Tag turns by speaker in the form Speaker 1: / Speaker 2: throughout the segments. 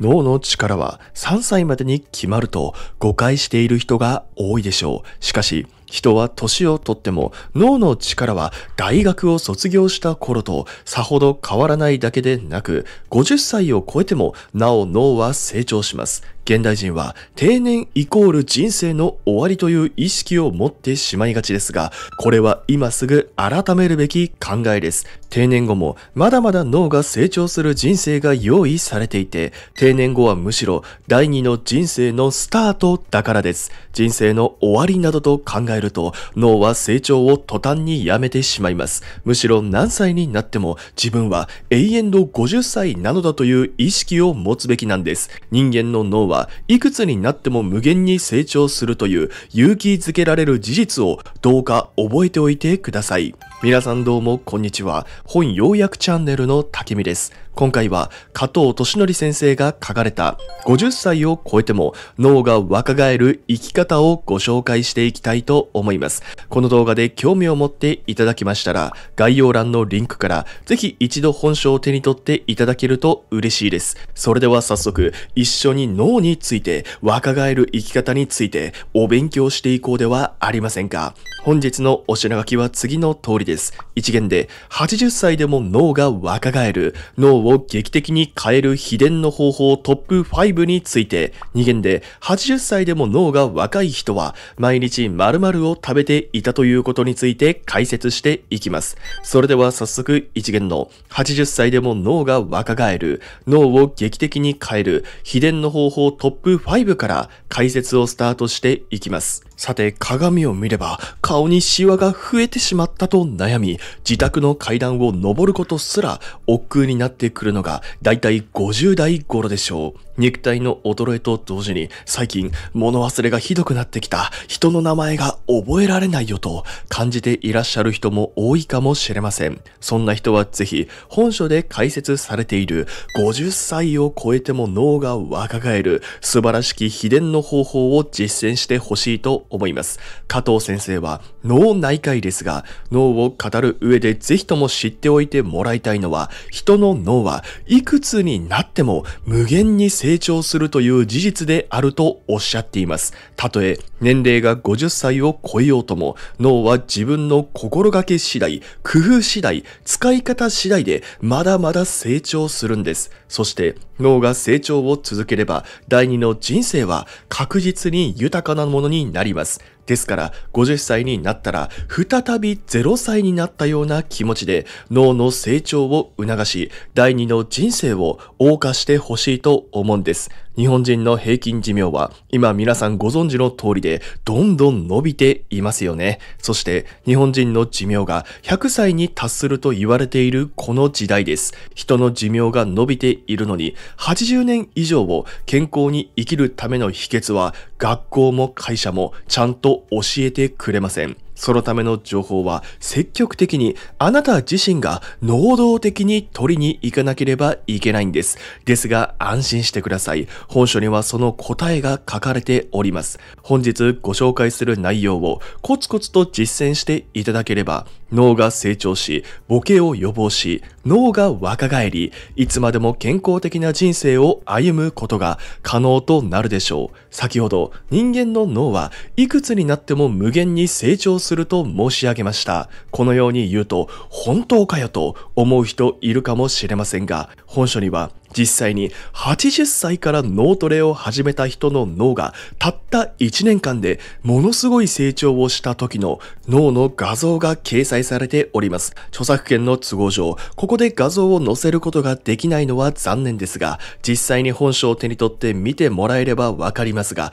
Speaker 1: 脳の力は3歳までに決まると誤解している人が多いでしょう。しかし、人は年をとっても脳の力は大学を卒業した頃とさほど変わらないだけでなく、50歳を超えてもなお脳は成長します。現代人は定年イコール人生の終わりという意識を持ってしまいがちですが、これは今すぐ改めるべき考えです。定年後もまだまだ脳が成長する人生が用意されていて、定年後はむしろ第二の人生のスタートだからです。人生の終わりなどと考えるると脳は成長を途端にやめてしまいます。むしろ何歳になっても自分は永遠の50歳なのだという意識を持つべきなんです。人間の脳はいくつになっても無限に成長するという勇気づけられる事実をどうか覚えておいてください。皆さんどうもこんにちは。本要約チャンネルの竹見です。今回は加藤俊則先生が書かれた50歳を超えても脳が若返る生き方をご紹介していきたいと思います。この動画で興味を持っていただきましたら概要欄のリンクからぜひ一度本書を手に取っていただけると嬉しいです。それでは早速一緒に脳について若返る生き方についてお勉強していこうではありませんか。本日のお品書きは次の通りりです。一元で80歳でも脳が若返る、脳を劇的に変える秘伝の方法トップ5について、2元で80歳でも脳が若い人は毎日〇〇を食べていたということについて解説していきます。それでは早速一元の80歳でも脳が若返る、脳を劇的に変える秘伝の方法トップ5から解説をスタートしていきます。さて鏡を見れば顔にシワが増えてしまったと悩み、自宅の階段を登ることすら億劫になってくるのがだいたい50代頃でしょう。肉体の衰えと同時に最近物忘れがひどくなってきた人の名前が覚えられないよと感じていらっしゃる人も多いかもしれません。そんな人はぜひ本書で解説されている50歳を超えても脳が若返る素晴らしき秘伝の方法を実践してほしいとと思います。加藤先生は脳内科医ですが、脳を語る上でぜひとも知っておいてもらいたいのは、人の脳はいくつになっても無限に成長するという事実であるとおっしゃっています。たとえ年齢が50歳を超えようとも、脳は自分の心がけ次第、工夫次第、使い方次第でまだまだ成長するんです。そして脳が成長を続ければ、第二の人生は確実に豊かなものになります。ます。ですから、50歳になったら、再び0歳になったような気持ちで、脳の成長を促し、第二の人生を謳歌してほしいと思うんです。日本人の平均寿命は、今皆さんご存知の通りで、どんどん伸びていますよね。そして、日本人の寿命が100歳に達すると言われているこの時代です。人の寿命が伸びているのに、80年以上を健康に生きるための秘訣は、学校も会社もちゃんとを教えてくれません。そのための情報は積極的にあなた自身が能動的に取りに行かなければいけないんです。ですが安心してください。本書にはその答えが書かれております。本日ご紹介する内容をコツコツと実践していただければ脳が成長し、ボケを予防し、脳が若返り、いつまでも健康的な人生を歩むことが可能となるでしょう。先ほど人間の脳はいくつになっても無限に成長するすると申し上げました。このように言うと、本当かよと思う人いるかもしれませんが、本書には実際に80歳から脳トレを始めた人の脳がたった1年間でものすごい成長をした時の脳の画像が掲載されております。著作権の都合上、ここで画像を載せることができないのは残念ですが、実際に本書を手に取って見てもらえればわかりますが、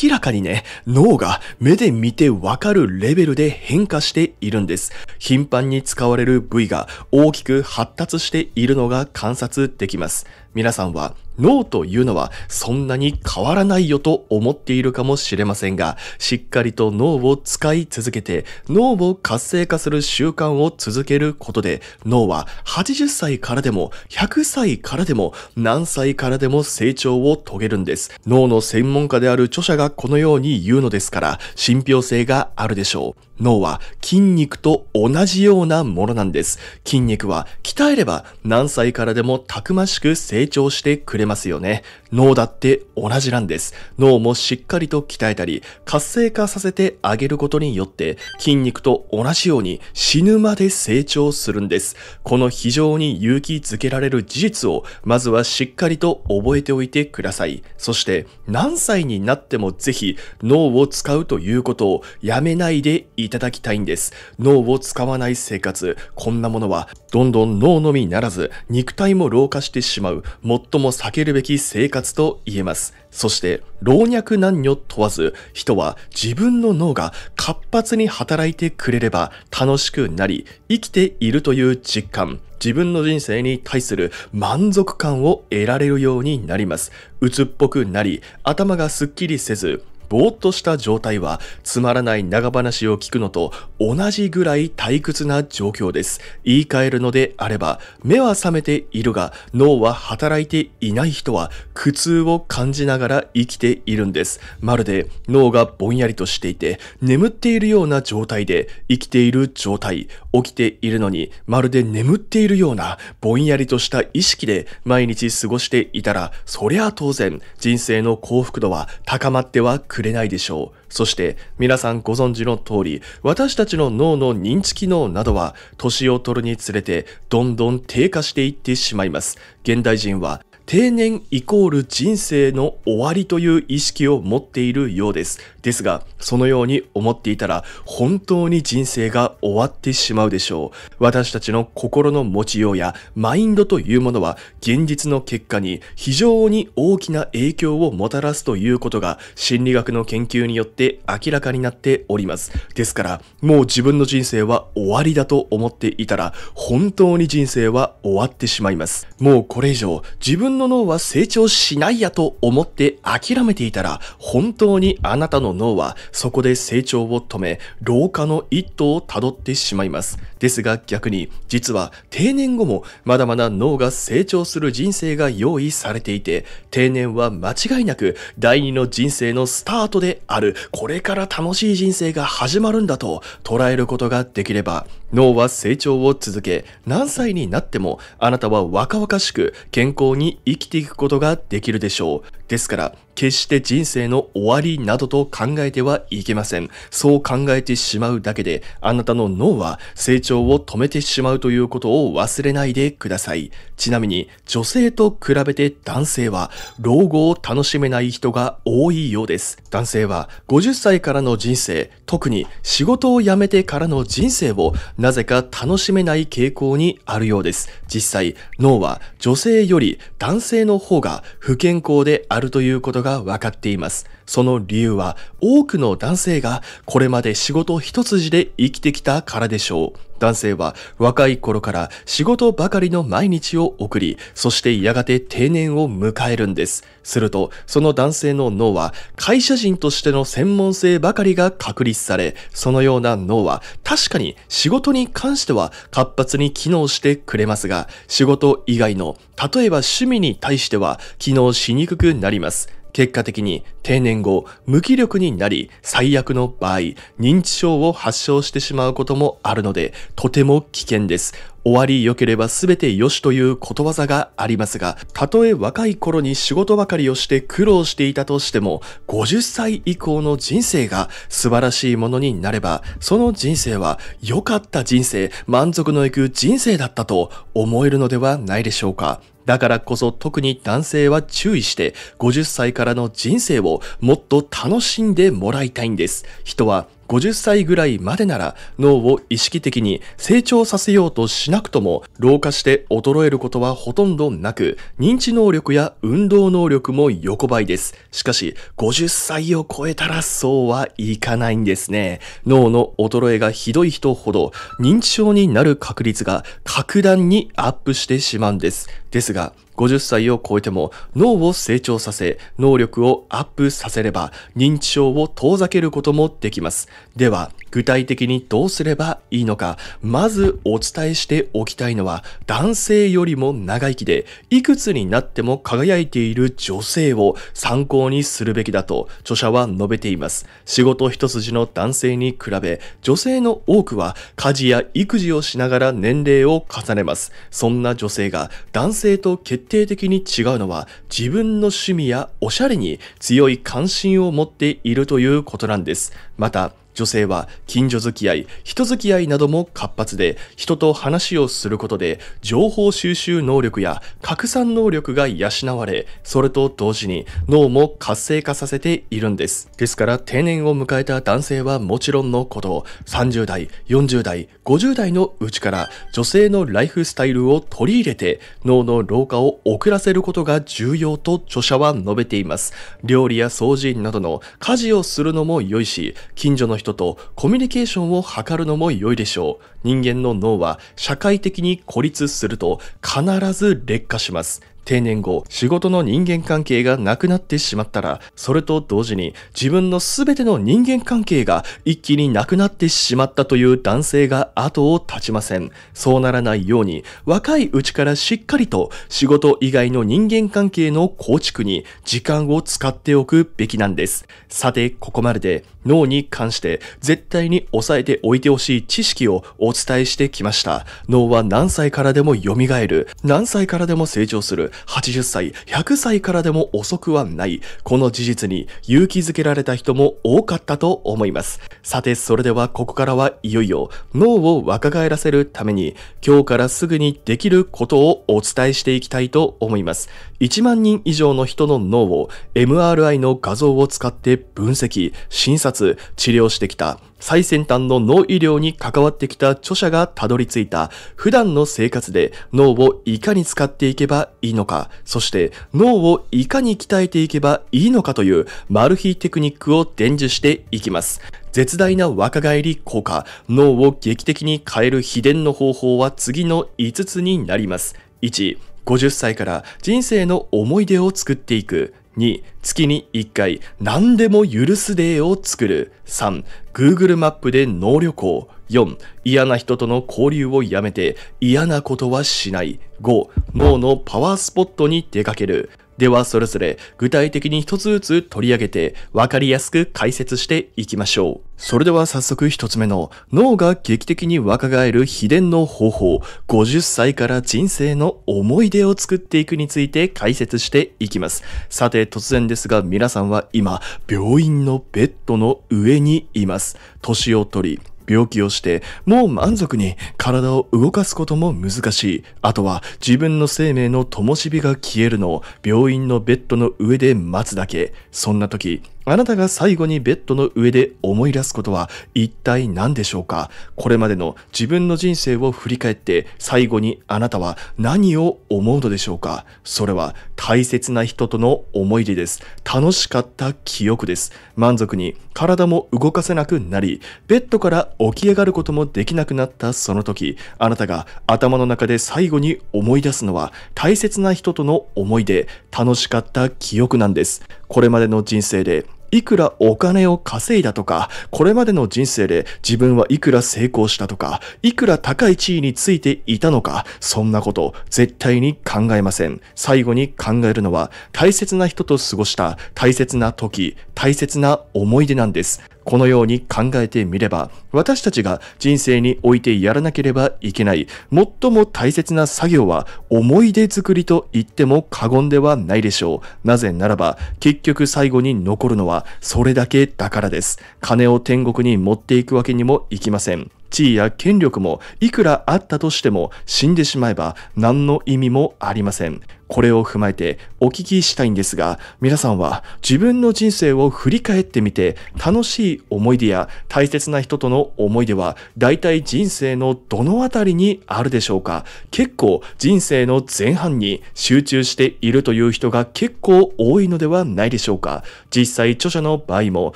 Speaker 1: 明らかにね、脳が目で見てわかるレベルで変化しているんです。頻繁に使われる部位が大きく発達しているのが観察できます。皆さんは脳というのはそんなに変わらないよと思っているかもしれませんが、しっかりと脳を使い続けて、脳を活性化する習慣を続けることで、脳は80歳からでも100歳からでも何歳からでも成長を遂げるんです。脳の専門家である著者がこのように言うのですから、信憑性があるでしょう。脳は筋肉と同じようなものなんです。筋肉は鍛えれば何歳からでもたくましく成成長してくれますよね。脳だって同じなんです。脳もしっかりと鍛えたり、活性化させてあげることによって、筋肉と同じように死ぬまで成長するんです。この非常に勇気づけられる事実を、まずはしっかりと覚えておいてください。そして、何歳になってもぜひ脳を使うということをやめないでいただきたいんです。脳を使わない生活、こんなものは、どんどん脳のみならず、肉体も老化してしまう、最も避けるべき生活活と言えます。そして老若男女問わず人は自分の脳が活発に働いてくれれば楽しくなり生きているという実感、自分の人生に対する満足感を得られるようになります。鬱っぽくなり頭がすっきりせずぼーっとした状態はつまらない長話を聞くのと同じぐらい退屈な状況です。言い換えるのであれば、目は覚めているが脳は働いていない人は苦痛を感じながら生きているんです。まるで脳がぼんやりとしていて眠っているような状態で生きている状態、起きているのに、まるで眠っているような、ぼんやりとした意識で毎日過ごしていたら、そりゃ当然、人生の幸福度は高まってはくれないでしょう。そして、皆さんご存知の通り、私たちの脳の認知機能などは、年を取るにつれて、どんどん低下していってしまいます。現代人は、定年イコール人生の終わりという意識を持っているようです。ですが、そのように思っていたら本当に人生が終わってしまうでしょう。私たちの心の持ちようやマインドというものは現実の結果に非常に大きな影響をもたらすということが心理学の研究によって明らかになっております。ですから、もう自分の人生は終わりだと思っていたら本当に人生は終わってしまいます。もうこれ以上自分の脳は成長しないやと思って諦めていたら、本当にあなたの脳はそこで成長を止め、老化の一途をたどってしまいます。ですが逆に、実は定年後もまだまだ脳が成長する人生が用意されていて、定年は間違いなく第二の人生のスタートである、これから楽しい人生が始まるんだと捉えることができれば、脳は成長を続け、何歳になってもあなたは若々しく健康に生きていくことができるでしょう。ですから、決して人生の終わりなどと考えてはいけません。そう考えてしまうだけで、あなたの脳は成長を止めてしまうということを忘れないでください。ちなみに、女性と比べて男性は、老後を楽しめない人が多いようです。男性は50歳からの人生、特に仕事を辞めてからの人生をなぜか楽しめない傾向にあるようです。実際、脳は女性より男性の方が不健康であるということがが分かっています。その理由は多くの男性がこれまで仕事一筋で生きてきたからでしょう。男性は若い頃から仕事ばかりの毎日を送り、そしてやがて定年を迎えるんです。すると、その男性の脳は会社人としての専門性ばかりが確立され、そのような脳は確かに仕事に関しては活発に機能してくれますが、仕事以外の、例えば趣味に対しては機能しにくくなります。結果的に定年年後、無気力になり、最悪の場合、認知症を発症してしまうこともあるので、とても危険です。終わり良ければ全て良しということわざがありますが、たとえ若い頃に仕事ばかりをして苦労していたとしても、50歳以降の人生が素晴らしいものになれば、その人生は良かった人生、満足のいく人生だったと思えるのではないでしょうか。だからこそ特に男性は注意して、50歳からの人生をもっと楽しんでもらいたいんです。人は50歳ぐらいまでなら脳を意識的に成長させようとしなくとも老化して衰えることはほとんどなく認知能力や運動能力も横ばいです。しかし50歳を超えたらそうはいかないんですね。脳の衰えがひどい人ほど認知症になる確率が格段にアップしてしまうんです。ですが、50歳を超えても脳を成長させ、能力をアップさせれば認知症を遠ざけることもできます。では、具体的にどうすればいいのか、まずお伝えしておきたいのは、男性よりも長生きで、いくつになっても輝いている女性を参考にするべきだと、著者は述べています。仕事一筋の男性に比べ、女性の多くは家事や育児をしながら年齢を重ねます。そんな女性が男性と決定的に違うのは、自分の趣味やおしゃれに強い関心を持っているということなんです。また、女性は近所付き合い、人付き合いなども活発で、人と話をすることで、情報収集能力や拡散能力が養われ、それと同時に脳も活性化させているんです。ですから、定年を迎えた男性はもちろんのこと、30代、40代、50代のうちから女性のライフスタイルを取り入れて、脳の老化を遅らせることが重要と著者は述べています。料理や掃除などの家事をするのも良いし、近所の人人とコミュニケーションを図るのも良いでしょう。人間の脳は社会的に孤立すると必ず劣化します。定年後、仕事の人間関係がなくなってしまったら、それと同時に自分の全ての人間関係が一気になくなってしまったという男性が後を絶ちません。そうならないように、若いうちからしっかりと仕事以外の人間関係の構築に時間を使っておくべきなんです。さて、ここまでで脳に関して絶対に抑えておいてほしい知識をお伝えしてきました。脳は何歳からでも蘇る。何歳からでも成長する。80歳、100歳からでも遅くはない、この事実に勇気づけられた人も多かったと思います。さて、それではここからはいよいよ脳を若返らせるために、今日からすぐにできることをお伝えしていきたいと思います。1万人以上の人の脳を MRI の画像を使って分析、診察、治療してきた最先端の脳医療に関わってきた著者がたどり着いた普段の生活で脳をいかに使っていけばいいのか、そして脳をいかに鍛えていけばいいのかというマル秘テクニックを伝授していきます。絶大な若返り効果、脳を劇的に変える秘伝の方法は次の5つになります。1、50歳から人生の思い出を作っていく。2、月に1回何でも許すデーを作る。3、Google マップで脳旅行。4、嫌な人との交流をやめて、嫌なことはしない。5、脳のパワースポットに出かける。ではそれぞれ具体的に一つずつ取り上げて分かりやすく解説していきましょう。それでは早速一つ目の脳が劇的に若返る秘伝の方法50歳から人生の思い出を作っていくについて解説していきます。さて突然ですが皆さんは今病院のベッドの上にいます。年を取り病気をして、もう満足に体を動かすことも難しい。あとは自分の生命の灯火が消えるのを病院のベッドの上で待つだけ。そんな時、あなたが最後にベッドの上で思い出すことは一体何でしょうかこれまでの自分の人生を振り返って最後にあなたは何を思うのでしょうかそれは大切な人との思い出です。楽しかった記憶です。満足に体も動かせなくなり、ベッドから起き上がることもできなくなったその時、あなたが頭の中で最後に思い出すのは大切な人との思い出、楽しかった記憶なんです。これまでの人生でいくらお金を稼いだとか、これまでの人生で自分はいくら成功したとか、いくら高い地位についていたのか、そんなこと絶対に考えません。最後に考えるのは、大切な人と過ごした大切な時、大切な思い出なんです。このように考えてみれば、私たちが人生においてやらなければいけない、最も大切な作業は思い出作りと言っても過言ではないでしょう。なぜならば、結局最後に残るのははそれだけだからです。金を天国に持っていくわけにもいきません。地位や権力もいくらあったとしても死んでしまえば何の意味もありません。これを踏まえてお聞きしたいんですが、皆さんは自分の人生を振り返ってみて、楽しい思い出や大切な人との思い出は、大体人生のどのあたりにあるでしょうか結構人生の前半に集中しているという人が結構多いのではないでしょうか実際著者の場合も、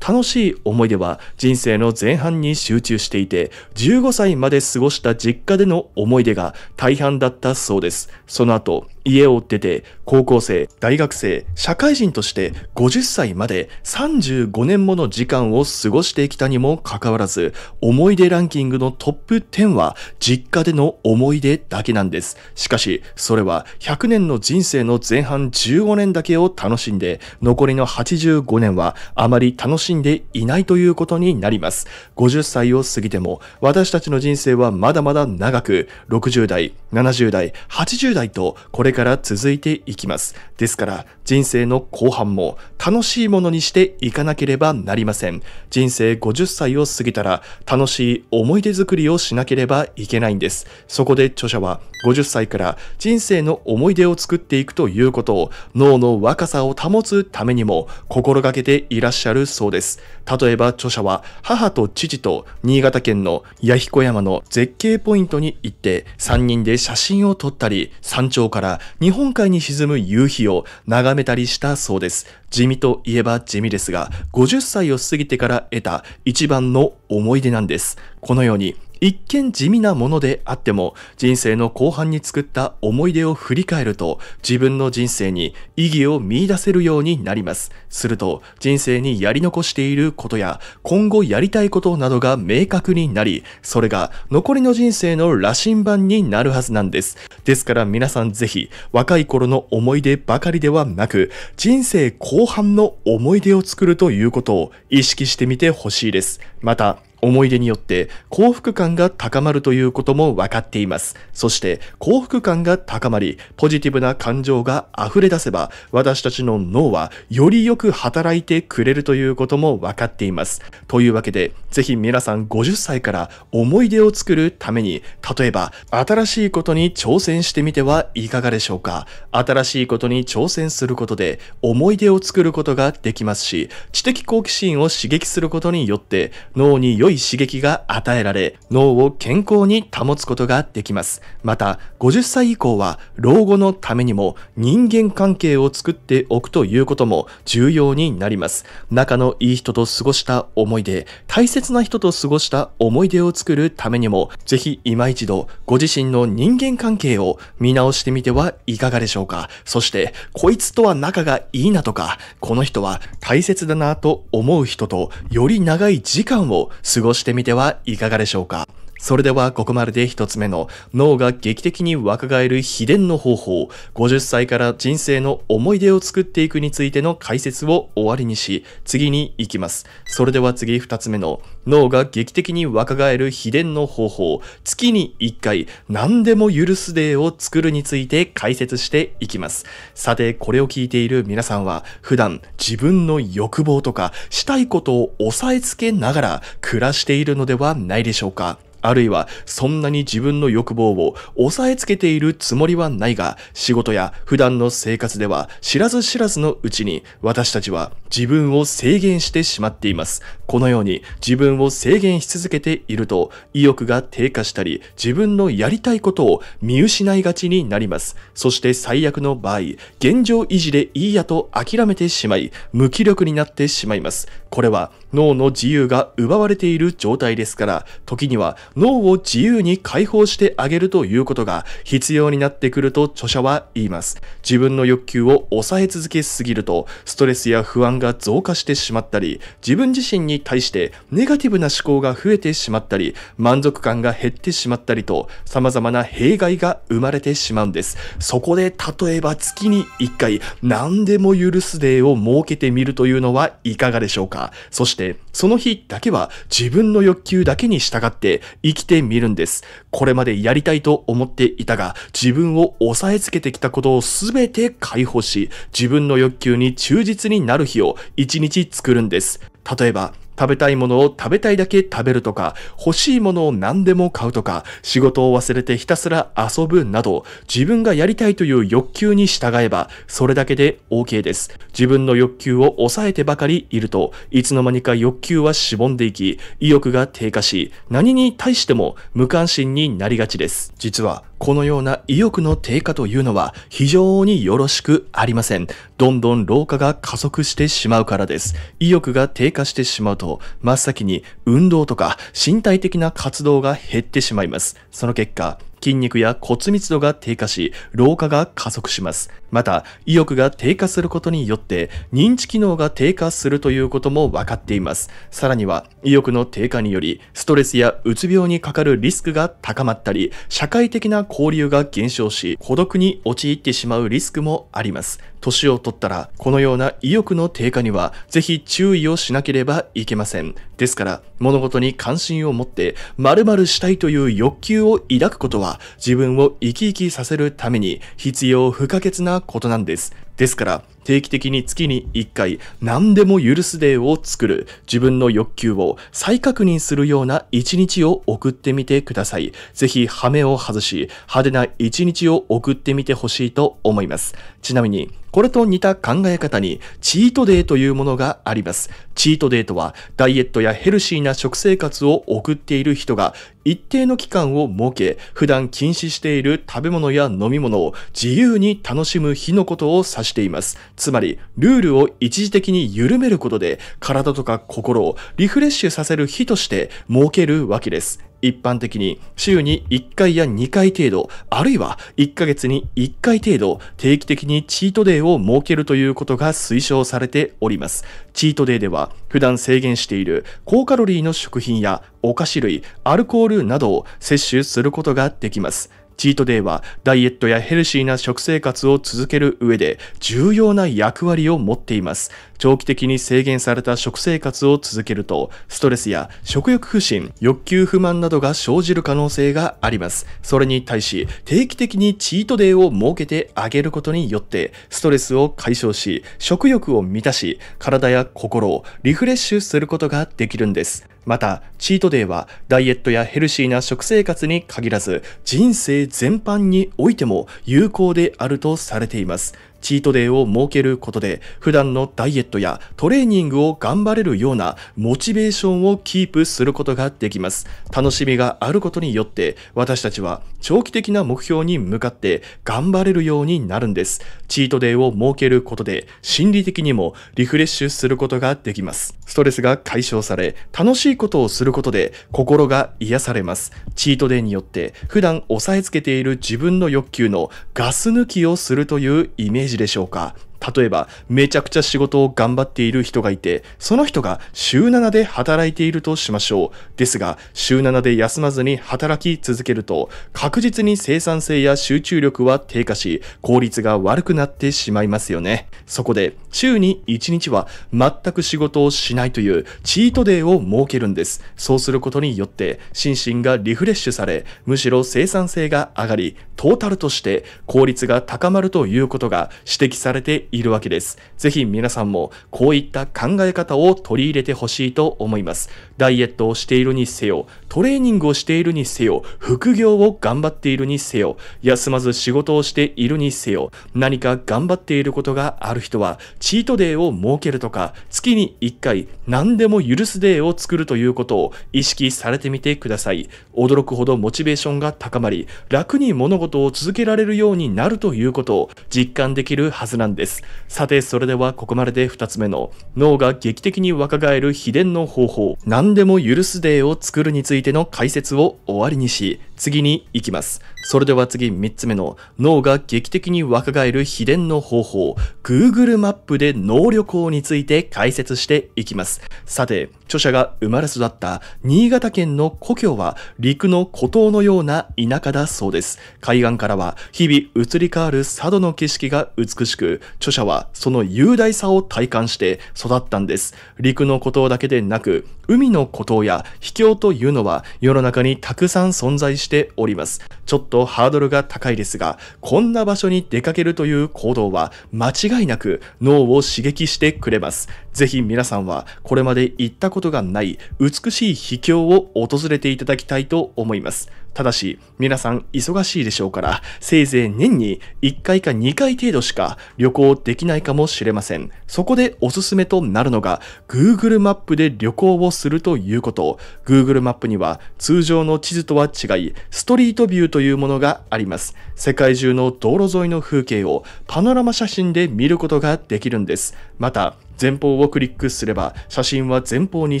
Speaker 1: 楽しい思い出は人生の前半に集中していて、15歳まで過ごした実家での思い出が大半だったそうです。その後、家を出て高校生、大学生、社会人として50歳まで35年もの時間を過ごしてきたにもかかわらず、思い出ランキングのトップ10は実家での思い出だけなんです。しかし、それは100年の人生の前半15年だけを楽しんで、残りの85年はあまり楽しんでいないということになります。50歳を過ぎても、私たちの人生はまだまだ長く、60代、70代、80代とこれから続いていききます。ですから、人生の後半も楽しいものにしていかなければなりません。人生50歳を過ぎたら、楽しい思い出作りをしなければいけないんです。そこで著者は、50歳から人生の思い出を作っていくということを、脳の若さを保つためにも心がけていらっしゃるそうです。例えば、著者は、母と父と新潟県の弥彦山の絶景ポイントに行って、3人で写真を撮ったり、山頂から日本海に沈沈む夕日を眺めたりしたそうです。地味といえば地味ですが、50歳を過ぎてから得た一番の思い出なんです。このように一見地味なものであっても人生の後半に作った思い出を振り返ると自分の人生に意義を見出せるようになります。すると人生にやり残していることや今後やりたいことなどが明確になり、それが残りの人生の羅針盤になるはずなんです。ですから皆さんぜひ若い頃の思い出ばかりではなく人生後半の思い出を作るということを意識してみてほしいです。また、思い出によって幸福感が高まるということも分かっています。そして幸福感が高まり、ポジティブな感情が溢れ出せば、私たちの脳はよりよく働いてくれるということも分かっています。というわけで、ぜひ皆さん50歳から思い出を作るために、例えば新しいことに挑戦してみてはいかがでしょうか。新しいことに挑戦することで思い出を作ることができますし、知的好奇心を刺激することによって脳に良いい刺激が与えられ、脳を健康に保つことができます。また、50歳以降は老後のためにも人間関係を作っておくということも重要になります。仲のいい人と過ごした思い出、大切な人と過ごした思い出を作るためにも、ぜひ今一度ご自身の人間関係を見直してみてはいかがでしょうか。そして、こいつとは仲がいいなとか、この人は大切だなと思う人とより長い時間を過ご過ごしてみてはいかがでしょうかそれではここまでで一つ目の脳が劇的に若返る秘伝の方法50歳から人生の思い出を作っていくについての解説を終わりにし次に行きますそれでは次二つ目の脳が劇的に若返る秘伝の方法月に一回何でも許すデーを作るについて解説していきますさてこれを聞いている皆さんは普段自分の欲望とかしたいことを抑えつけながら暮らしているのではないでしょうかあるいはそんなに自分の欲望を抑えつけているつもりはないが、仕事や普段の生活では知らず知らずのうちに私たちは自分を制限してしまっています。このように自分を制限し続けていると意欲が低下したり、自分のやりたいことを見失いがちになります。そして最悪の場合、現状維持でいいやと諦めてしまい、無気力になってしまいます。これは脳の自由が奪われている状態ですから、時には脳を自由に解放してあげるということが必要になってくると著者は言います。自分の欲求を抑え続けすぎると、ストレスや不安が増加してしまったり、自分自身に対してネガティブな思考が増えてしまったり、満足感が減ってしまったりと、様々な弊害が生まれてしまうんです。そこで例えば月に1回何でも許すデーを設けてみるというのはいかがでしょうかそして、その日だけは自分の欲求だけに従って生きてみるんです。これまでやりたいと思っていたが、自分を押さえつけてきたことを全て解放し、自分の欲求に忠実になる日を一日作るんです。例えば、食べたいものを食べたいだけ食べるとか、欲しいものを何でも買うとか、仕事を忘れてひたすら遊ぶなど、自分がやりたいという欲求に従えば、それだけで OK です。自分の欲求を抑えてばかりいると、いつの間にか欲求はしぼんでいき、意欲が低下し、何に対しても無関心になりがちです。実は、このような意欲の低下というのは非常によろしくありません。どんどん老化が加速してしまうからです。意欲が低下してしまうと、真っ先に運動とか身体的な活動が減ってしまいます。その結果、筋肉や骨密度が低下し、老化が加速します。また、意欲が低下することによって、認知機能が低下するということも分かっています。さらには、意欲の低下により、ストレスやうつ病にかかるリスクが高まったり、社会的な交流が減少し、孤独に陥ってしまうリスクもあります。年を取ったら、このような意欲の低下には、ぜひ注意をしなければいけません。ですから、物事に関心を持って、〇〇したいという欲求を抱くことは、自分を生き生きさせるために必要不可欠なことなんです。ですから、定期的に月に1回何でも許すデーを作る自分の欲求を再確認するような一日を送ってみてください。ぜひ羽目を外し派手な一日を送ってみてほしいと思います。ちなみにこれと似た考え方にチートデイというものがあります。チートデイとはダイエットやヘルシーな食生活を送っている人が一定の期間を設け、普段禁止している食べ物や飲み物を自由に楽しむ日のことを指しています。つまり、ルールを一時的に緩めることで、体とか心をリフレッシュさせる日として設けるわけです。一般的に週に1回や2回程度、あるいは1ヶ月に1回程度、定期的にチートデイを設けるということが推奨されております。チートデイでは、普段制限している高カロリーの食品やお菓子類、アルコールなどを摂取することができます。チートデイはダイエットやヘルシーな食生活を続ける上で重要な役割を持っています。長期的に制限された食生活を続けると、ストレスや食欲不振、欲求不満などが生じる可能性があります。それに対し、定期的にチートデイを設けてあげることによって、ストレスを解消し、食欲を満たし、体や心をリフレッシュすることができるんです。また、チートデイはダイエットやヘルシーな食生活に限らず、人生全般においても有効であるとされています。チートデイを設けることで、普段のダイエットやトレーニングを頑張れるようなモチベーションをキープすることができます。楽しみがあることによって、私たちは長期的な目標に向かって頑張れるようになるんです。チートデイを設けることで、心理的にもリフレッシュすることができます。ストレスが解消され、楽しいことをすることで心が癒されます。チートデイによって、普段押さえつけている自分の欲求のガス抜きをするというイメージ事でしょうか例えば、めちゃくちゃ仕事を頑張っている人がいて、その人が週7で働いているとしましょう。ですが、週7で休まずに働き続けると、確実に生産性や集中力は低下し、効率が悪くなってしまいますよね。そこで、週に1日は全く仕事をしないというチートデーを設けるんです。そうすることによって、心身がリフレッシュされ、むしろ生産性が上がり、トータルとして効率が高まるということが指摘されているわけです。ぜひ皆さんもこういった考え方を取り入れてほしいと思います。ダイエットをしているにせよ、トレーニングをしているにせよ、副業を頑張っているにせよ、休まず仕事をしているにせよ、何か頑張っていることがある人は、チートデーを設けるとか、月に1回何でも許すデーを作るということを意識されてみてください。驚くほどモチベーションが高まり、楽に物事を続けられるようになるということを実感できるはずなんです。。さて、それではここまでで2つ目の脳が劇的に若返る秘伝の方法、何でも許すデーを作るについての解説を終わりにし、次に行きます。それでは次3つ目の脳が劇的に若返る秘伝の方法、Google マップで脳旅行について解説していきます。さて、著者が生まれ育った新潟県の故郷は陸の孤島のような田舎だそうです。海岸からは日々移り変わる佐渡の景色が美しく、著者はその雄大さを体感して育ったんです。陸の孤島だけでなく、海の孤島や秘境というのは世の中にたくさん存在しております。ちょっとハードルが高いですが、こんな場所に出かけるという行動は間違いなく脳を刺激してくれます。ぜひ皆さんはこれまで行ったことことがない美しい秘境を訪れていただきたいと思います。ただし、皆さん忙しいでしょうから、せいぜい年に1回か2回程度しか旅行できないかもしれません。そこでおすすめとなるのが、Google マップで旅行をするということ。Google マップには通常の地図とは違い、ストリートビューというものがあります。世界中の道路沿いの風景をパノラマ写真で見ることができるんです。また、前方をクリックすれば写真は前方に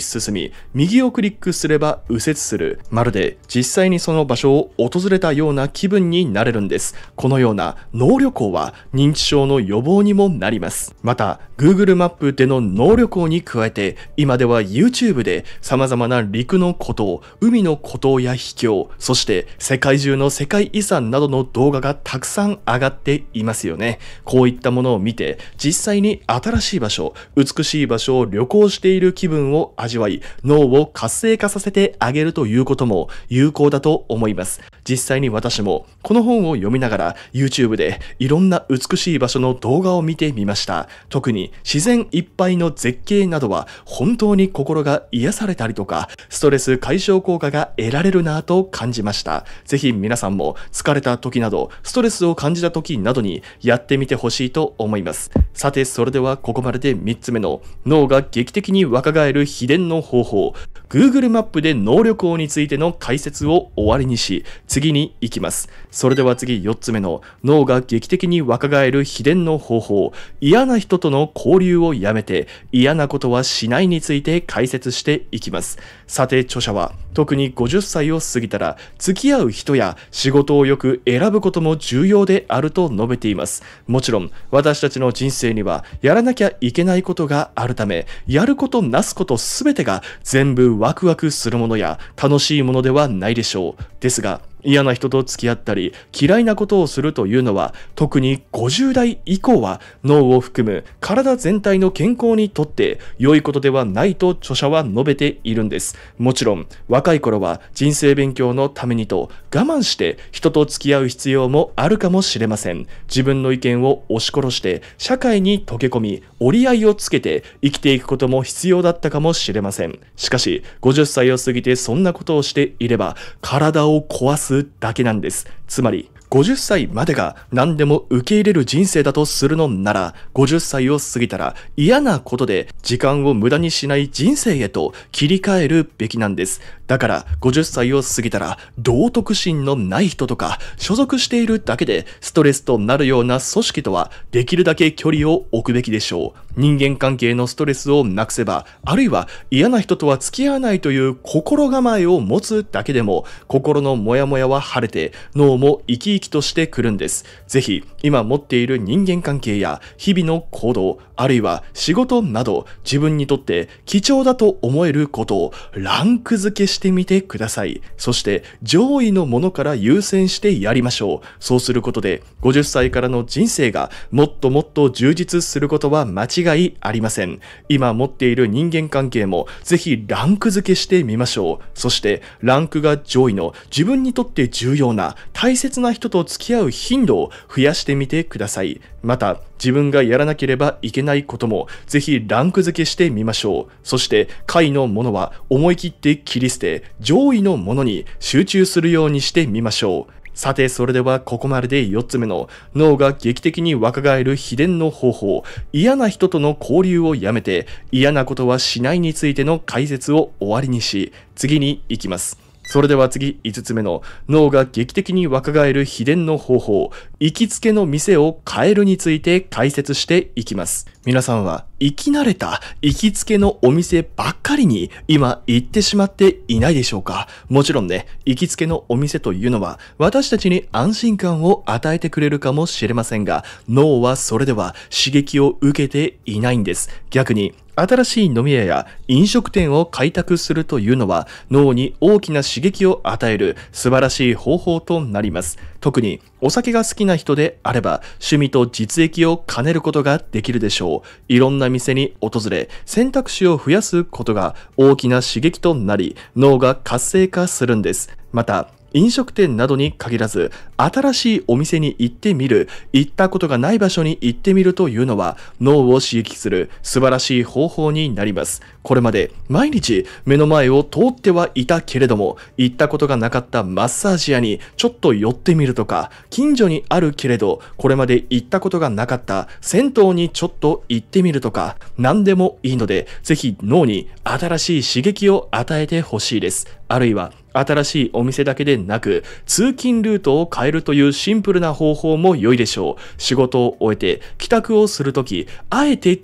Speaker 1: 進み、右をクリックすれば右折する。まるで実際にその場所を訪れたような気分になれるんです。このような脳旅行は認知症の予防にもなります。また、Google マップでの脳旅行に加えて、今では YouTube で様々な陸の孤島、海の孤島や秘境、そして世界中の世界遺産などの動画がたくさん上がっていますよね。こういったものを見て、実際に新しい場所、美しい場所を旅行している気分を味わい、脳を活性化させてあげるということも有効だと思います。実際に私もこの本を読みながら YouTube でいろんな美しい場所の動画を見てみました。特に自然いっぱいの絶景などは本当に心が癒されたりとか、ストレス解消効果が得られるなぁと感じました。ぜひ皆さんも疲れた時など、ストレスを感じた時などにやってみてほしいと思います。さて、それではここまでで3つ目の脳が劇的に若返る秘伝の方法 Google マップで能力王についての解説を終わりにし次に行きますそれでは次4つ目の脳が劇的に若返る秘伝の方法嫌な人との交流をやめて嫌なことはしないについて解説していきますさて著者は特に50歳を過ぎたら付き合う人や仕事をよく選ぶことも重要であると述べていますもちろん私たちの人生にはやらなきゃいけないことがあるためやることなすこと全てが全部ワクワクするものや楽しいものではないでしょうですが嫌な人と付き合ったり嫌いなことをするというのは特に50代以降は脳を含む体全体の健康にとって良いことではないと著者は述べているんですもちろん若い頃は人生勉強のためにと我慢して人と付き合う必要もあるかもしれません自分の意見を押し殺して社会に溶け込み折り合いをつけて生きていくことも必要だったかもしれませんしかし50歳を過ぎてそんなことをしていれば体を壊すすだけなんです。つまり、50歳までが何でも受け入れる人生だとするのなら、50歳を過ぎたら嫌なことで時間を無駄にしない人生へと切り替えるべきなんです。だから50歳を過ぎたら道徳心のない人とか所属しているだけでストレスとなるような組織とはできるだけ距離を置くべきでしょう。人間関係のストレスをなくせば、あるいは嫌な人とは付き合わないという心構えを持つだけでも、心のモヤモヤは晴れて、脳も生き生きとしてくるんです。ぜひ、今持っている人間関係や、日々の行動、あるいは仕事など自分にとって貴重だと思えることをランク付けしてみてください。そして上位のものから優先してやりましょう。そうすることで50歳からの人生がもっともっと充実することは間違いありません。今持っている人間関係もぜひランク付けしてみましょう。そしてランクが上位の自分にとって重要な大切な人と付き合う頻度を増やしてみてください。また自分がやらなければいけないこともぜひランク付けしてみましょうそして下位のものは思い切って切り捨て上位のものに集中するようにしてみましょうさて、それではここまでで4つ目の脳が劇的に若返る秘伝の方法、嫌な人との交流をやめて、嫌なことはしないについての解説を終わりにし、次に行きます。それでは次、5つ目の脳が劇的に若返る秘伝の方法、行きつけの店を変えるについて解説していきます。皆さんは生き慣れた行きつけのお店ばっかりに今行ってしまっていないでしょうかもちろんね、行きつけのお店というのは私たちに安心感を与えてくれるかもしれませんが、脳はそれでは刺激を受けていないんです。逆に新しい飲み屋や飲食店を開拓するというのは脳に大きな刺激を与える素晴らしい方法となります。特にお酒が好きな人であれば趣味と実益を兼ねることができるでしょう。いろんな店に訪れ選択肢を増やすことが大きな刺激となり脳が活性化するんです。また飲食店などに限らず、新しいお店に行ってみる、行ったことがない場所に行ってみるというのは、脳を刺激する素晴らしい方法になります。これまで毎日目の前を通ってはいたけれども、行ったことがなかったマッサージ屋にちょっと寄ってみるとか、近所にあるけれど、これまで行ったことがなかった銭湯にちょっと行ってみるとか、何でもいいので、ぜひ脳に新しい刺激を与えてほしいです。あるいは新しいお店だけでなく、通勤ルートを変えるというシンプルな方法も良いでしょう。仕事を終えて帰宅をするとき、あえて違う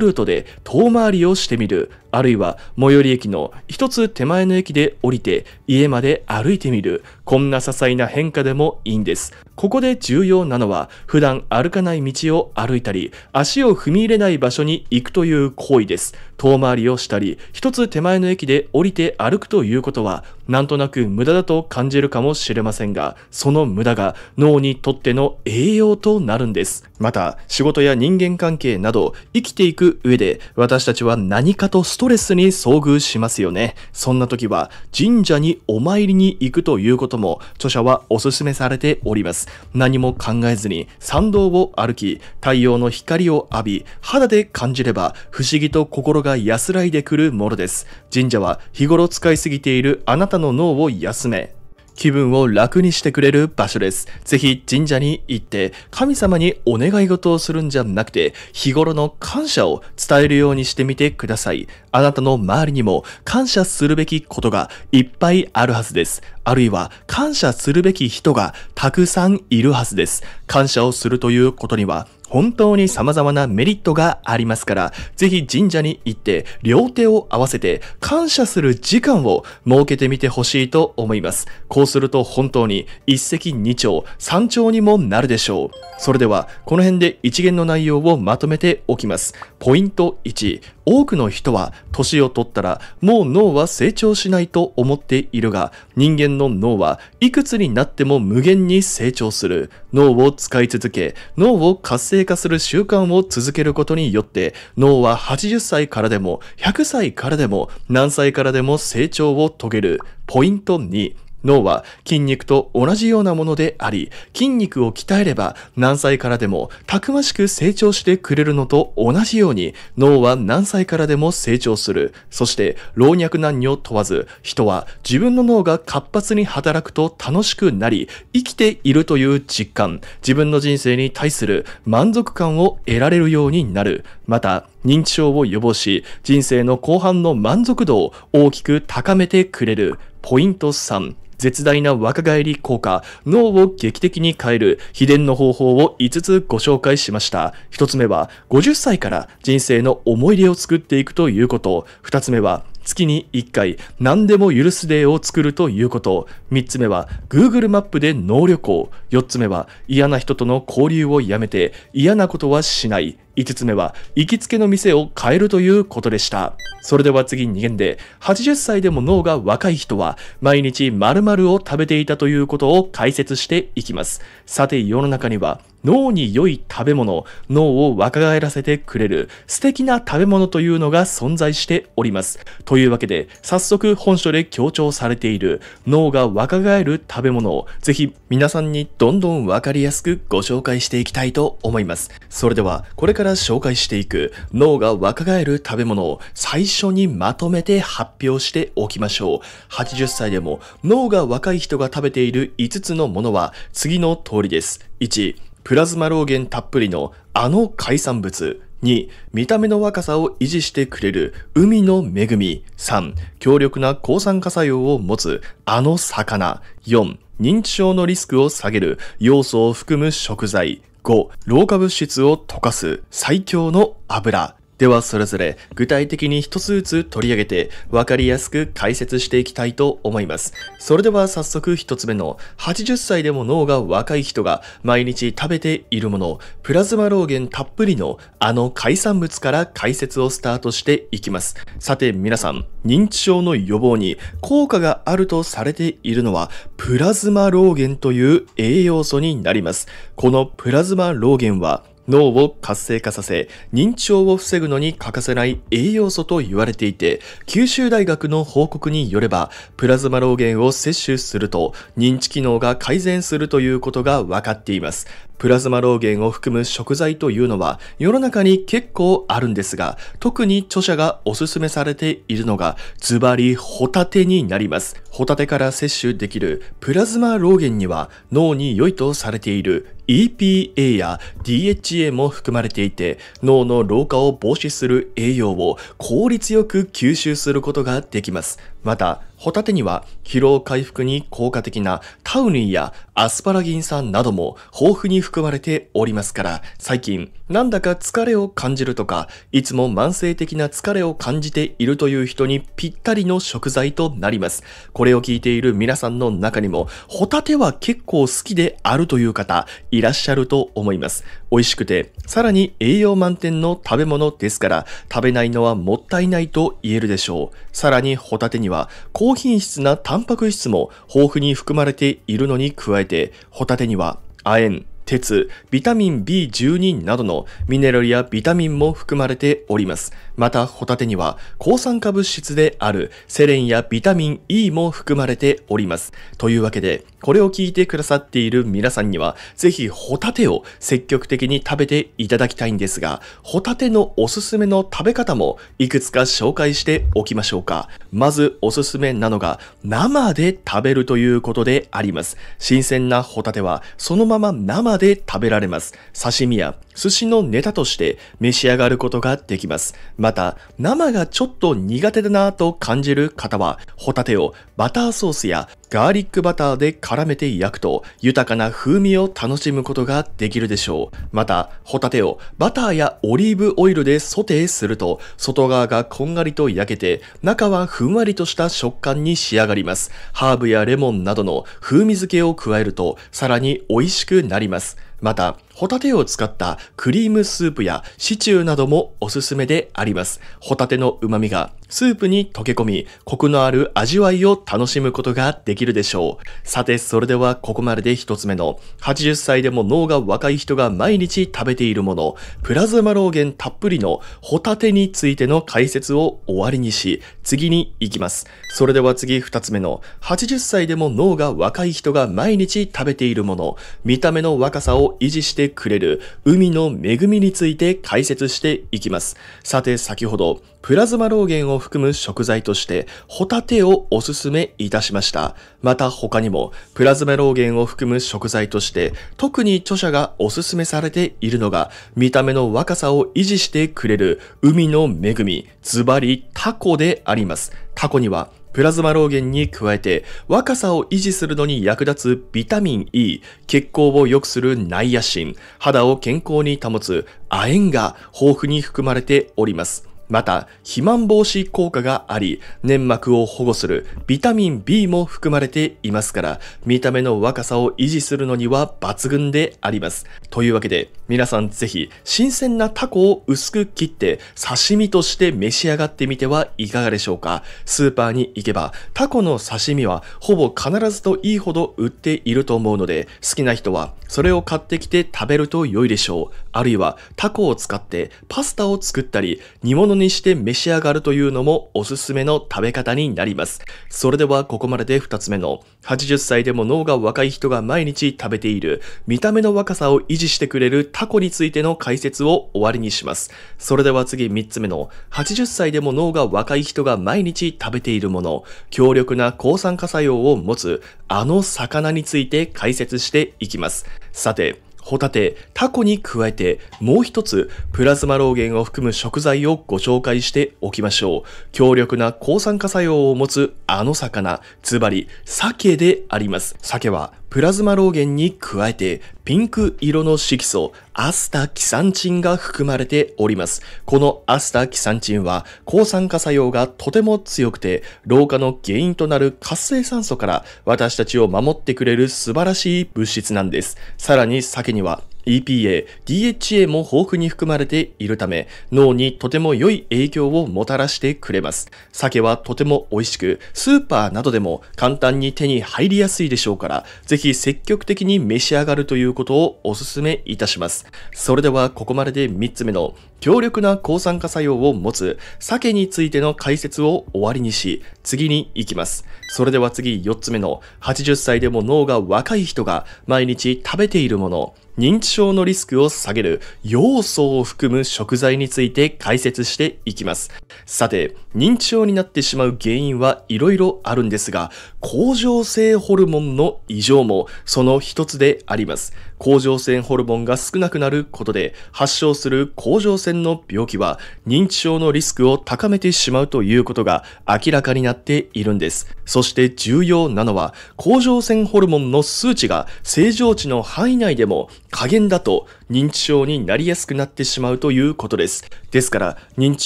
Speaker 1: ルートで遠回りをしてみる。あるいは最寄り駅の一つ手前の駅で降りて家まで歩いてみる。こんな些細な変化でもいいんです。ここで重要なのは普段歩かない道を歩いたり、足を踏み入れない場所に行くという行為です。遠回りをしたり、一つ手前の駅で降りて歩くということは、なんとなく無駄だと感じるかもしれませんが、その無駄が脳にとっての栄養となるんです。また仕事や人間関係など生きていく上で私たちは何かとストレスに遭遇しますよね。そんな時は神社にお参りに行くということも著者はお勧めされております。何も考えずに参道を歩き太陽の光を浴び肌で感じれば不思議と心が安らいでくるものです。神社は日頃使いすぎているあなたの脳を休め気分を楽にしてくれる場所です。ぜひ神社に行って、神様にお願い事をするんじゃなくて、日頃の感謝を伝えるようにしてみてください。あなたの周りにも感謝するべきことがいっぱいあるはずです。あるいは感謝するべき人がたくさんいるはずです。感謝をするということには、本当に様々なメリットがありますから、ぜひ神社に行って両手を合わせて感謝する時間を設けてみてほしいと思います。こうすると本当に一石二鳥、三鳥にもなるでしょう。それでは、この辺で一元の内容をまとめておきます。ポイント1、多くの人は年を取ったらもう脳は成長しないと思っているが人間の脳はいくつになっても無限に成長する脳を使い続け脳を活性化する習慣を続けることによって脳は80歳からでも100歳からでも何歳からでも成長を遂げるポイント2脳は筋肉と同じようなものであり、筋肉を鍛えれば何歳からでもたくましく成長してくれるのと同じように、脳は何歳からでも成長する。そして老若男女問わず、人は自分の脳が活発に働くと楽しくなり、生きているという実感、自分の人生に対する満足感を得られるようになる。また、認知症を予防し、人生の後半の満足度を大きく高めてくれる。ポイント3。絶大な若返り効果、脳を劇的に変える秘伝の方法を5つご紹介しました。1つ目は、50歳から人生の思い出を作っていくということ。2つ目は、月に1回何でも許すデーを作るということ。3つ目は Google マップで脳旅行。4つ目は嫌な人との交流をやめて嫌なことはしない。5つ目は、行きつけの店を変えるということでした。それでは次2限で、80歳でも脳が若い人は、毎日〇〇を食べていたということを解説していきます。さて、世の中には、脳に良い食べ物、脳を若返らせてくれる素敵な食べ物というのが存在しております。というわけで、早速本書で強調されている脳が若返る食べ物をぜひ皆さんにどんどんわかりやすくご紹介していきたいと思います。それでは、これからから紹介していく脳が若返る食べ物を最初にまとめて発表しておきましょう。80歳でも脳が若い人が食べている5つのものは次の通りです。1、プラズマ老ンたっぷりのあの海産物。2、見た目の若さを維持してくれる海の恵み。3、強力な抗酸化作用を持つあの魚。4、認知症のリスクを下げる要素を含む食材。5、老化物質を溶かす最強の油。ではそれぞれ具体的に一つずつ取り上げて分かりやすく解説していきたいと思います。それでは早速一つ目の80歳でも脳が若い人が毎日食べているもの、プラズマ老ンたっぷりのあの海産物から解説をスタートしていきます。さて皆さん、認知症の予防に効果があるとされているのはプラズマ老ンという栄養素になります。このプラズマ老ンは脳を活性化させ、認知症を防ぐのに欠かせない栄養素と言われていて、九州大学の報告によれば、プラズマ老ンを摂取すると認知機能が改善するということが分かっています。プラズマ老ンを含む食材というのは世の中に結構あるんですが、特に著者がおすすめされているのが、ズバリホタテになります。ホタテから摂取できるプラズマ老ンには脳に良いとされている EPA や DHA も含まれていて脳の老化を防止する栄養を効率よく吸収することができます。またホタテには疲労回復に効果的なタウニンやアスパラギン酸なども豊富に含まれておりますから、最近なんだか疲れを感じるとか、いつも慢性的な疲れを感じているという人にぴったりの食材となります。これを聞いている皆さんの中にも、ホタテは結構好きであるという方、いらっしゃると思います。美味しくて、さらに栄養満点の食べ物ですから、食べないのはもったいないと言えるでしょう。さらにホタテには、高高品質なタンパク質も豊富に含まれているのに加えて、ホタテには亜鉛、鉄、ビタミン B12 などのミネラルやビタミンも含まれております。また、ホタテには抗酸化物質であるセレンやビタミン E も含まれております。というわけで、これを聞いてくださっている皆さんには、ぜひホタテを積極的に食べていただきたいんですが、ホタテのおすすめの食べ方もいくつか紹介しておきましょうか。まずおすすめなのが、生で食べるということであります。新鮮なホタテは、そのまま生で食べられます。刺身や寿司のネタとして召し上がることができます。また、生がちょっと苦手だなぁと感じる方は、ホタテをバターソースやガーリックバターで絡めて焼くと豊かな風味を楽しむことができるでしょう。また、ホタテをバターやオリーブオイルでソテーすると外側がこんがりと焼けて中はふんわりとした食感に仕上がります。ハーブやレモンなどの風味付けを加えるとさらに美味しくなります。また、ホタテを使ったクリームスープやシチューなどもおすすめであります。ホタテの旨味がスープに溶け込み、コクのある味わいを楽しむことができるでしょう。さて、それではここまでで一つ目の、80歳でも脳が若い人が毎日食べているもの、プラズマローゲンたっぷりのホタテについての解説を終わりにし、次に行きます。それでは次二つ目の、80歳でも脳が若い人が毎日食べているもの、見た目の若さを維持してくれる海の恵みについて解説していきます。さて先ほどプラズマ老ンを含む食材としてホタテをおすすめいたしました。また他にもプラズマ老ンを含む食材として特に著者がおすすめされているのが見た目の若さを維持してくれる海の恵み、ズバリタコであります。タコにはプラズマ老元に加えて若さを維持するのに役立つビタミン E、血行を良くするナイアシン、肌を健康に保つ亜鉛が豊富に含まれております。また、肥満防止効果があり、粘膜を保護するビタミン B も含まれていますから、見た目の若さを維持するのには抜群であります。というわけで、皆さんぜひ、新鮮なタコを薄く切って、刺身として召し上がってみてはいかがでしょうか。スーパーに行けば、タコの刺身はほぼ必ずといいほど売っていると思うので、好きな人はそれを買ってきて食べると良いでしょう。あるいは、タコを使ってパスタを作ったり、煮物にして召し上がるというのもおすすめの食べ方になります。それではここまでで2つ目の80歳でも脳が若い人が毎日食べている見た目の若さを維持してくれるタコについての解説を終わりにします。それでは次3つ目の80歳でも脳が若い人が毎日食べているもの強力な抗酸化作用を持つあの魚について解説していきます。さて、ホタテ、タコに加えて、もう一つ、プラズマローゲンを含む食材をご紹介しておきましょう。強力な抗酸化作用を持つあの魚、ズバリ、鮭であります。鮭はプラズマ老ンに加えてピンク色の色素アスタキサンチンが含まれております。このアスタキサンチンは抗酸化作用がとても強くて老化の原因となる活性酸素から私たちを守ってくれる素晴らしい物質なんです。さらに酒には EPA、DHA も豊富に含まれているため、脳にとても良い影響をもたらしてくれます。鮭はとても美味しく、スーパーなどでも簡単に手に入りやすいでしょうから、ぜひ積極的に召し上がるということをお勧めいたします。それではここまでで3つ目の、強力な抗酸化作用を持つ鮭についての解説を終わりにし、次に行きます。それでは次4つ目の、80歳でも脳が若い人が毎日食べているもの、認知症のリスクを下げる要素を含む食材について解説していきます。さて、認知症になってしまう原因はいろいろあるんですが、甲状腺ホルモンの異常もその一つであります。甲状腺ホルモンが少なくなることで発症する甲状腺の病気は認知症のリスクを高めてしまうということが明らかになっているんです。そして重要なのは甲状腺ホルモンの数値が正常値の範囲内でも加減だと認知症になりやすくなってしまうということです。ですから、認知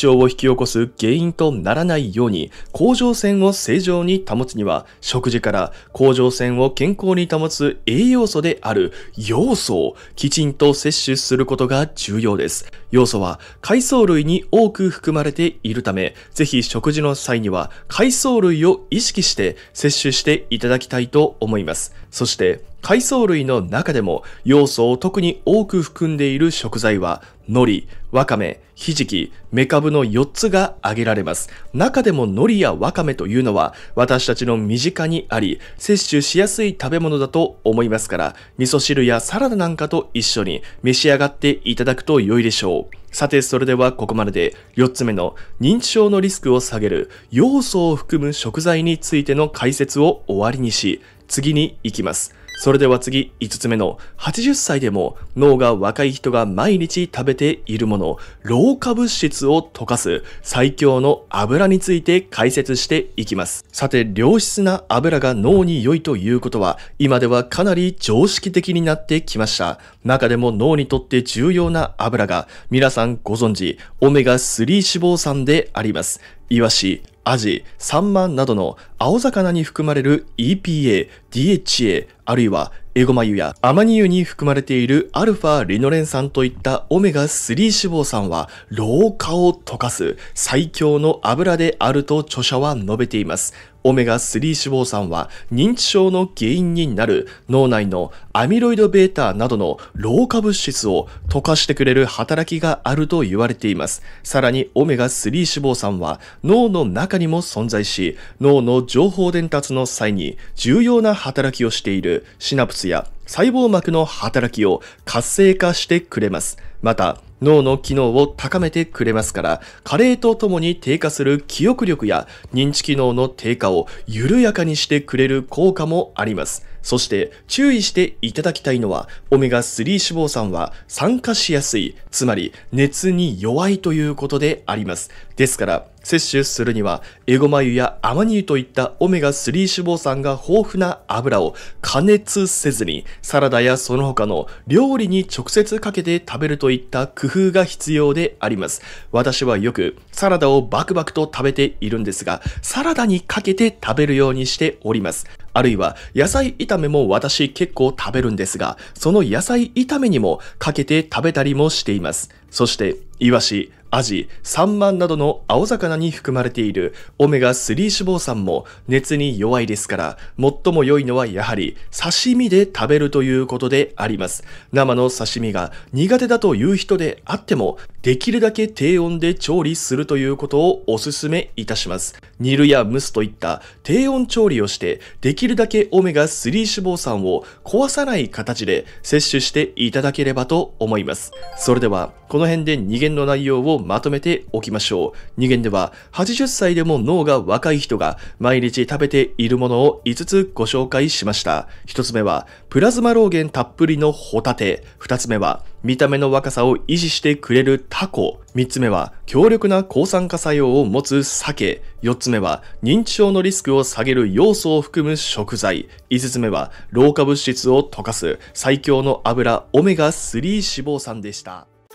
Speaker 1: 症を引き起こす原因とならないように、甲状腺を正常に保つには、食事から甲状腺を健康に保つ栄養素である要素をきちんと摂取することが重要です。要素は海藻類に多く含まれているため、ぜひ食事の際には海藻類を意識して摂取していただきたいと思います。そして、海藻類の中でも要素を特に多く含んでいる食材は、海苔、わかめ、ひじき、めかぶの4つが挙げられます。中でも海苔やわかめというのは私たちの身近にあり、摂取しやすい食べ物だと思いますから、味噌汁やサラダなんかと一緒に召し上がっていただくと良いでしょう。さて、それではここまでで4つ目の認知症のリスクを下げる要素を含む食材についての解説を終わりにし、次に行きます。それでは次、5つ目の、80歳でも脳が若い人が毎日食べているもの、老化物質を溶かす最強の油について解説していきます。さて、良質な油が脳に良いということは、今ではかなり常識的になってきました。中でも脳にとって重要な油が、皆さんご存知、オメガ3脂肪酸であります。イワシ、アジ、サンマなどの青魚に含まれる EPA、DHA、あるいはエゴマ油やアマニ油に含まれているアルファリノレン酸といったオメガ3脂肪酸は老化を溶かす最強の油であると著者は述べています。オメガ3脂肪酸は認知症の原因になる脳内のアミロイド β などの老化物質を溶かしてくれる働きがあると言われています。さらにオメガ3脂肪酸は脳の中にも存在し、脳の情報伝達の際に重要な働きをしているシナプスや細胞膜の働きを活性化してくれます。また、脳の機能を高めてくれますから、加齢とともに低下する記憶力や認知機能の低下を緩やかにしてくれる効果もあります。そして注意していただきたいのは、オメガ3脂肪酸は酸化しやすい、つまり熱に弱いということであります。ですから、摂取するには、エゴマ油やアマニ油といったオメガ3脂肪酸が豊富な油を加熱せずに、サラダやその他の料理に直接かけて食べるといった工夫が必要であります。私はよくサラダをバクバクと食べているんですが、サラダにかけて食べるようにしております。あるいは野菜炒めも私結構食べるんですが、その野菜炒めにもかけて食べたりもしています。そして、イワシ、アジ、サンマなどの青魚に含まれているオメガ3脂肪酸も熱に弱いですから、最も良いのはやはり刺身で食べるということであります。生の刺身が苦手だという人であっても、できるだけ低温で調理するということをお勧めいたします。煮るや蒸すといった低温調理をして、できるだけオメガ3脂肪酸を壊さない形で摂取していただければと思います。それでは、この辺で2限の内容をまとめておきましょう。2限では80歳でも脳が若い人が毎日食べているものを5つご紹介しました。1つ目はプラズマ老ンたっぷりのホタテ。2つ目は見た目の若さを維持してくれるタコ。3つ目は強力な抗酸化作用を持つ酒。4つ目は認知症のリスクを下げる要素を含む食材。5つ目は老化物質を溶かす最強の油オメガ3脂肪酸でした。